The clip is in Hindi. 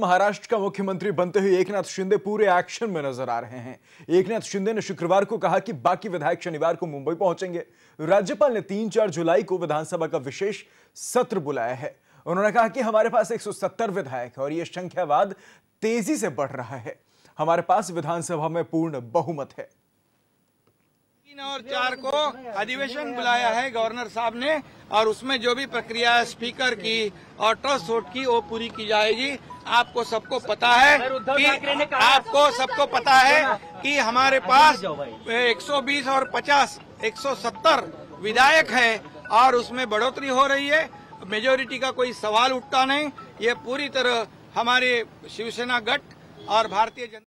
महाराष्ट्र का मुख्यमंत्री बनते हुए एकनाथ शिंदे पूरे एक्शन में नजर आ रहे हैं एकनाथ शिंदे ने शुक्रवार को कहा कि बाकी विधायक शनिवार को मुंबई पहुंचेंगे राज्यपाल ने तीन चार जुलाई को विधानसभा का विशेष सत्र बुलाया है उन्होंने कहा कि हमारे पास 170 विधायक है और यह संख्यावाद तेजी से बढ़ रहा है हमारे पास विधानसभा में पूर्ण बहुमत है तीन और चार को अधिवेशन बुलाया है गवर्नर साहब ने और उसमें जो भी प्रक्रिया स्पीकर की और ट्रस्ट वोट की वो पूरी की जाएगी आपको सबको पता है कि आपको सबको पता है कि हमारे पास 120 और 50 170 विधायक है और उसमें बढ़ोतरी हो रही है मेजोरिटी का कोई सवाल उठता नहीं ये पूरी तरह हमारे शिवसेना गठ और भारतीय जनता